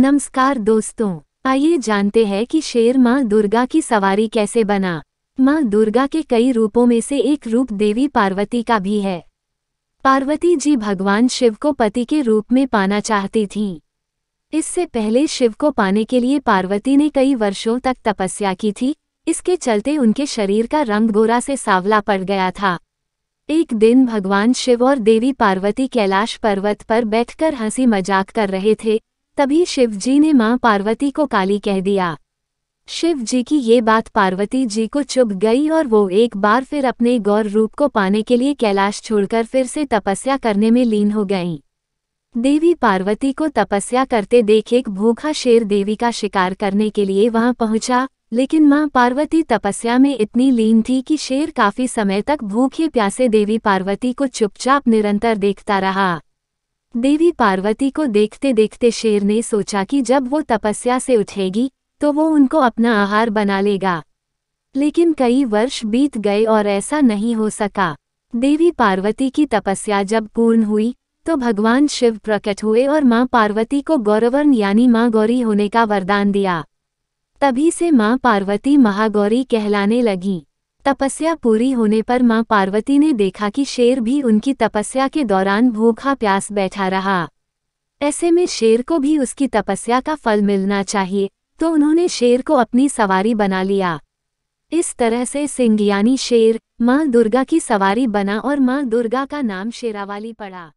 नमस्कार दोस्तों आइए जानते हैं कि शेर माँ दुर्गा की सवारी कैसे बना माँ दुर्गा के कई रूपों में से एक रूप देवी पार्वती का भी है पार्वती जी भगवान शिव को पति के रूप में पाना चाहती थीं। इससे पहले शिव को पाने के लिए पार्वती ने कई वर्षों तक तपस्या की थी इसके चलते उनके शरीर का रंग गोरा से सावला पड़ गया था एक दिन भगवान शिव और देवी पार्वती कैलाश पर्वत पर बैठकर हंसी मजाक कर रहे थे तभी शिवजी ने माँ पार्वती को काली कह दिया शिव जी की ये बात पार्वती जी को चुभ गई और वो एक बार फिर अपने गौर रूप को पाने के लिए कैलाश छोड़कर फिर से तपस्या करने में लीन हो गईं। देवी पार्वती को तपस्या करते देख एक भूखा शेर देवी का शिकार करने के लिए वहां पहुंचा लेकिन माँ पार्वती तपस्या में इतनी लीन थी कि शेर काफी समय तक भूखे प्यासे देवी पार्वती को चुपचाप निरंतर देखता रहा देवी पार्वती को देखते देखते शेर ने सोचा कि जब वो तपस्या से उठेगी तो वो उनको अपना आहार बना लेगा लेकिन कई वर्ष बीत गए और ऐसा नहीं हो सका देवी पार्वती की तपस्या जब पूर्ण हुई तो भगवान शिव प्रकट हुए और माँ पार्वती को गौरवर्ण यानी माँ गौरी होने का वरदान दिया तभी से माँ पार्वती महागौरी कहलाने लगीं तपस्या पूरी होने पर मां पार्वती ने देखा कि शेर भी उनकी तपस्या के दौरान भूखा प्यास बैठा रहा ऐसे में शेर को भी उसकी तपस्या का फल मिलना चाहिए तो उन्होंने शेर को अपनी सवारी बना लिया इस तरह से सिंह यानी शेर मां दुर्गा की सवारी बना और मां दुर्गा का नाम शेरावाली पड़ा